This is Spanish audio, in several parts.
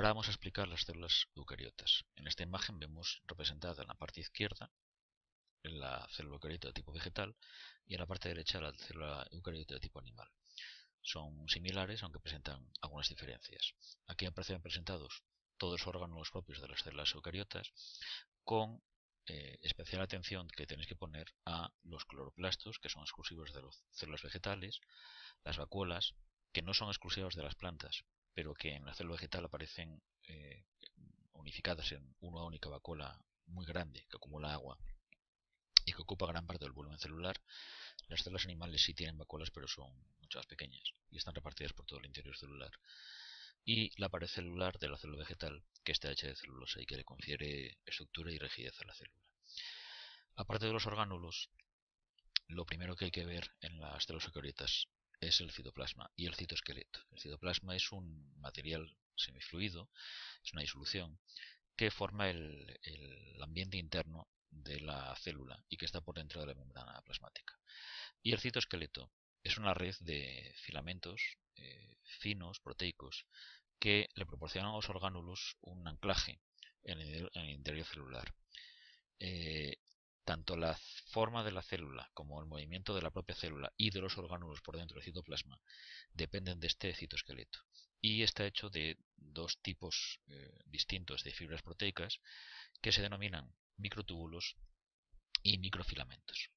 Ahora vamos a explicar las células eucariotas. En esta imagen vemos representada en la parte izquierda la célula eucariota de tipo vegetal y en la parte derecha la célula eucariota de tipo animal. Son similares aunque presentan algunas diferencias. Aquí aparecen presentados todos los órganos propios de las células eucariotas con eh, especial atención que tenéis que poner a los cloroplastos que son exclusivos de las células vegetales, las vacuolas que no son exclusivas de las plantas pero que en la célula vegetal aparecen eh, unificadas en una única vacuola muy grande que acumula agua y que ocupa gran parte del volumen celular, las células animales sí tienen vacuolas, pero son muchas más pequeñas y están repartidas por todo el interior celular. Y la pared celular de la célula vegetal, que está hecha de celulosa y que le confiere estructura y rigidez a la célula. Aparte de los orgánulos, lo primero que hay que ver en las células es el citoplasma y el citoesqueleto. El citoplasma es un material semifluido, es una disolución, que forma el, ambiente interno de la célula y que está por dentro de la membrana plasmática. Y el citoesqueleto es una red de filamentos eh, finos, proteicos, que le proporcionan a los orgánulos un anclaje en el, interior celular. Eh, tanto la forma de la célula como el movimiento de la propia célula y de los orgánulos por dentro del citoplasma dependen de este citoesqueleto. Y está hecho de dos tipos eh, distintos de fibras proteicas que se denominan microtúbulos y microfilamentos.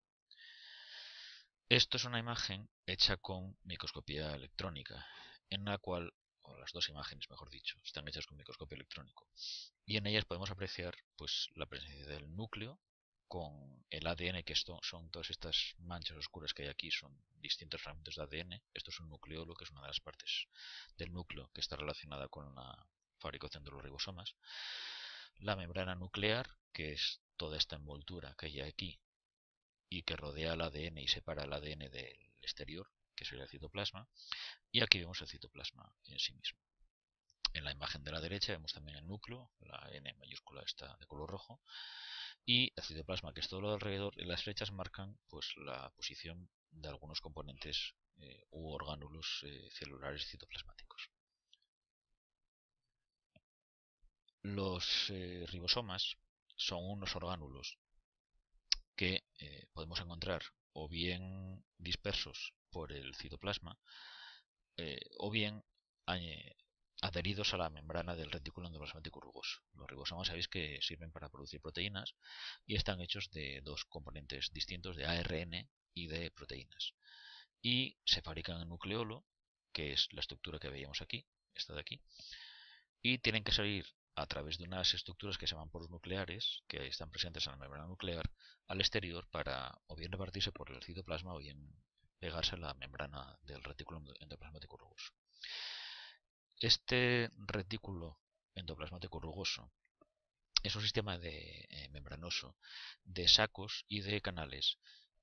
Esto es una imagen hecha con microscopía electrónica, en la cual, o las dos imágenes mejor dicho, están hechas con microscopio electrónico. Y en ellas podemos apreciar pues, la presencia del núcleo, con el ADN, que esto, son todas estas manchas oscuras que hay aquí, son distintos fragmentos de ADN. Esto es un nucleolo, que es una de las partes del núcleo que está relacionada con la fabricación de los ribosomas. La membrana nuclear, que es toda esta envoltura que hay aquí y que rodea el ADN y separa el ADN del exterior, que es el citoplasma. Y aquí vemos el citoplasma en sí mismo en la imagen de la derecha vemos también el núcleo, la N mayúscula está de color rojo, y el citoplasma, que es todo lo de alrededor, las flechas marcan pues, la posición de algunos componentes eh, u orgánulos eh, celulares citoplasmáticos. Los eh, ribosomas son unos orgánulos que podemos encontrar o bien dispersos por el citoplasma o bien adheridos a la membrana del retículo endoplasmático rugoso. Los ribosomas sabéis que sirven para producir proteínas y están hechos de dos componentes distintos de ARN y de proteínas. Y se fabrican en nucleolo, que es la estructura que veíamos aquí, esta de aquí, y tienen que salir a través de unas estructuras que se llaman poros nucleares, que están presentes en la membrana nuclear, al exterior para o bien repartirse por el citoplasma o bien pegarse a la membrana del retículo endoplasmático rugoso. Este retículo endoplasmático rugoso es un sistema de, eh, membranoso de sacos y de canales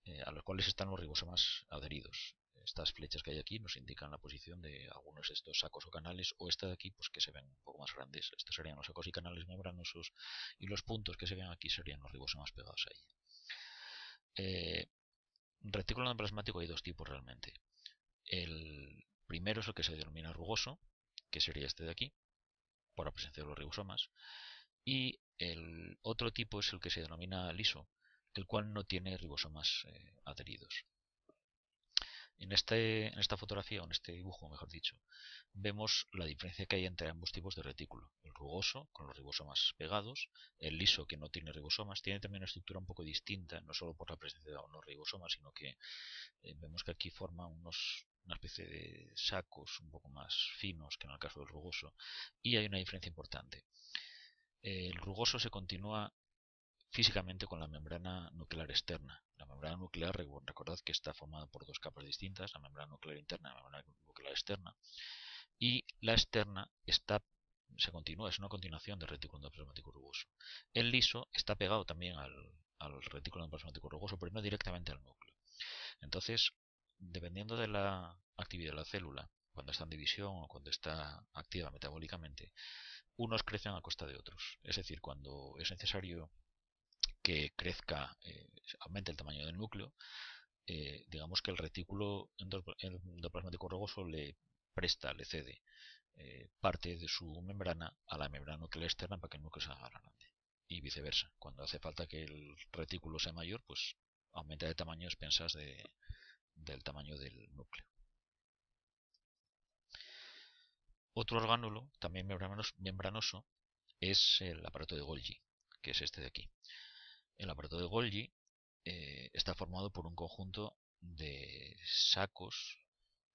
eh, a los cuales están los ribosomas adheridos. Estas flechas que hay aquí nos indican la posición de algunos de estos sacos o canales, o esta de aquí, pues que se ven un poco más grandes. Estos serían los sacos y canales membranosos, y los puntos que se ven aquí serían los ribosomas pegados ahí. Eh, retículo endoplasmático hay dos tipos realmente. El primero es el que se denomina rugoso, que sería este de aquí, por la presencia de los ribosomas, y el otro tipo es el que se denomina liso, el cual no tiene ribosomas eh, adheridos. En, este, en esta fotografía, o en este dibujo, mejor dicho, vemos la diferencia que hay entre ambos tipos de retículo. El rugoso, con los ribosomas pegados, el liso, que no tiene ribosomas, tiene también una estructura un poco distinta, no solo por la presencia de unos ribosomas, sino que eh, vemos que aquí forma unos una especie de sacos un poco más finos que en el caso del rugoso, y hay una diferencia importante. El rugoso se continúa físicamente con la membrana nuclear externa. La membrana nuclear, recordad que está formada por dos capas distintas, la membrana nuclear interna y la membrana nuclear externa, y la externa está se continúa, es una continuación del retículo endoplasmático rugoso. El liso está pegado también al, al retículo endoplasmático rugoso, pero no directamente al núcleo. Entonces, dependiendo de la actividad de la célula, cuando está en división o cuando está activa metabólicamente, unos crecen a costa de otros. Es decir, cuando es necesario que crezca, eh, aumente el tamaño del núcleo, eh, digamos que el retículo endoplasmático rugoso le presta, le cede eh, parte de su membrana a la membrana nuclear externa para que el núcleo se haga grande. Y viceversa, cuando hace falta que el retículo sea mayor, pues aumenta de tamaño de, del tamaño del núcleo. Otro orgánulo, también membranoso, es el aparato de Golgi, que es este de aquí. El aparato de Golgi eh, está formado por un conjunto de sacos,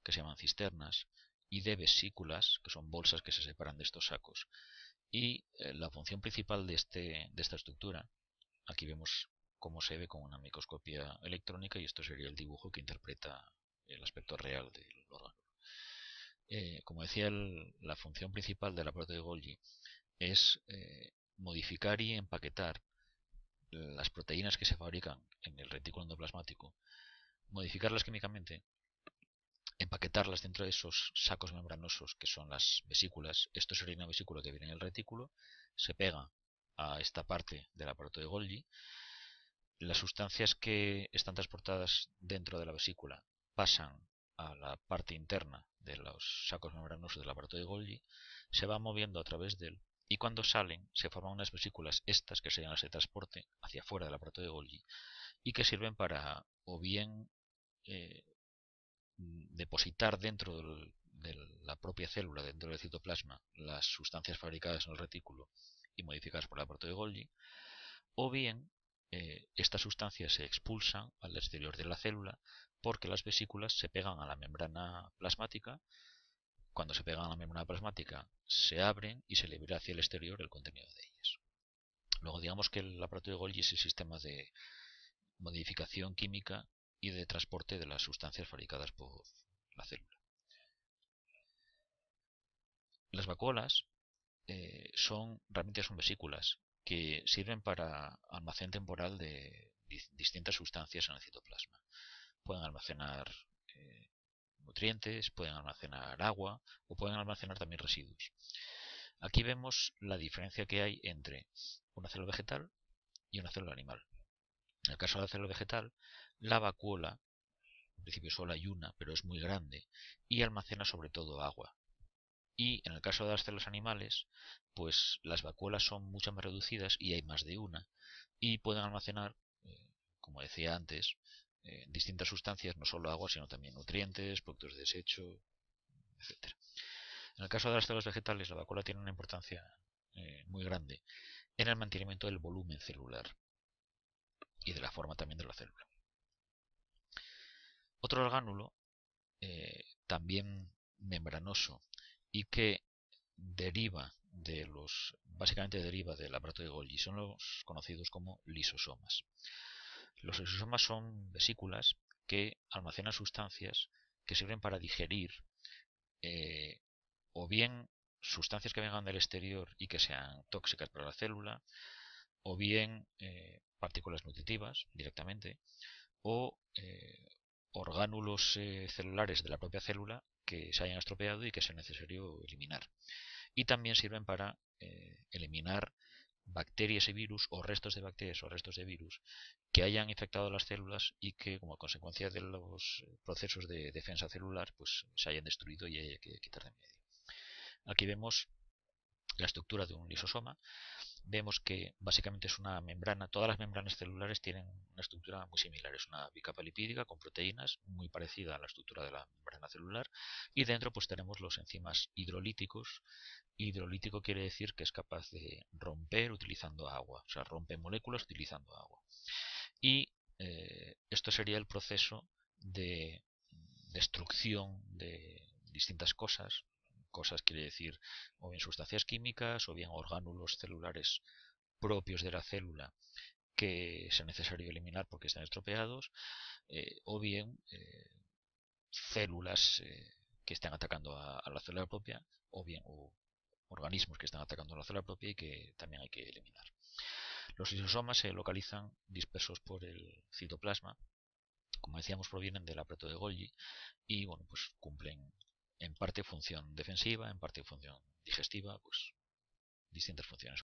que se llaman cisternas, y de vesículas, que son bolsas que se separan de estos sacos. Y eh, la función principal de, este, de esta estructura, aquí vemos como se ve con una microscopía electrónica y esto sería el dibujo que interpreta el aspecto real del órgano. Eh, como decía, la función principal del aparato de Golgi es eh, modificar y empaquetar las proteínas que se fabrican en el retículo endoplasmático, modificarlas químicamente, empaquetarlas dentro de esos sacos membranosos que son las vesículas. Esto sería una vesícula que viene en el retículo, se pega a esta parte del aparato de Golgi las sustancias que están transportadas dentro de la vesícula pasan a la parte interna de los sacos membranosos del aparato de Golgi, se van moviendo a través de él y cuando salen se forman unas vesículas estas que serían las de transporte hacia fuera del aparato de Golgi y que sirven para o bien eh, depositar dentro de la propia célula, dentro del citoplasma, las sustancias fabricadas en el retículo y modificadas por el aparato de Golgi, o bien eh, estas sustancias se expulsan al exterior de la célula porque las vesículas se pegan a la membrana plasmática. Cuando se pegan a la membrana plasmática, se abren y se libera hacia el exterior el contenido de ellas. Luego, digamos que el aparato de Golgi es el sistema de modificación química y de transporte de las sustancias fabricadas por la célula. Las vacuolas eh, son realmente son vesículas que sirven para almacén temporal de distintas sustancias en el citoplasma. Pueden almacenar eh, nutrientes, pueden almacenar agua o pueden almacenar también residuos. Aquí vemos la diferencia que hay entre una célula vegetal y una célula animal. En el caso de la célula vegetal, la vacuola, en principio solo hay una, pero es muy grande, y almacena sobre todo agua. Y en el caso de las células animales, pues las vacuolas son mucho más reducidas y hay más de una. Y pueden almacenar, eh, como decía antes, eh, distintas sustancias, no solo agua, sino también nutrientes, productos de desecho, etc. En el caso de las células vegetales, la vacuola tiene una importancia eh, muy grande en el mantenimiento del volumen celular y de la forma también de la célula. Otro orgánulo, también membranoso y que deriva de los básicamente deriva del aparato de Golgi, son los conocidos como lisosomas. Los lisosomas son vesículas que almacenan sustancias que sirven para digerir eh, o bien sustancias que vengan del exterior y que sean tóxicas para la célula, o bien eh, partículas nutritivas directamente, o eh, orgánulos celulares de la propia célula que se hayan estropeado y que sea necesario eliminar. Y también sirven para eh, eliminar bacterias y virus o restos de bacterias o restos de virus que hayan infectado las células y que como consecuencia de los procesos de defensa celular pues se hayan destruido y hay que quitar de medio. Aquí vemos la estructura de un lisosoma vemos que básicamente es una membrana, todas las membranas celulares tienen una estructura muy similar, es una bicapa lipídica con proteínas muy parecida a la estructura de la membrana celular y dentro pues tenemos los enzimas hidrolíticos. Hidrolítico quiere decir que es capaz de romper utilizando agua, o sea, rompe moléculas utilizando agua. Y eh, esto sería el proceso de destrucción de distintas cosas cosas, quiere decir o bien sustancias químicas o bien orgánulos celulares propios de la célula que sea necesario eliminar porque están estropeados, eh, o bien eh, células eh, que están atacando a, la célula propia, o bien organismos que están atacando a la célula propia y que también hay que eliminar. Los lisosomas se localizan dispersos por el citoplasma, como decíamos provienen del aparato de Golgi y bueno pues cumplen en parte función defensiva, en parte función digestiva, pues distintas funciones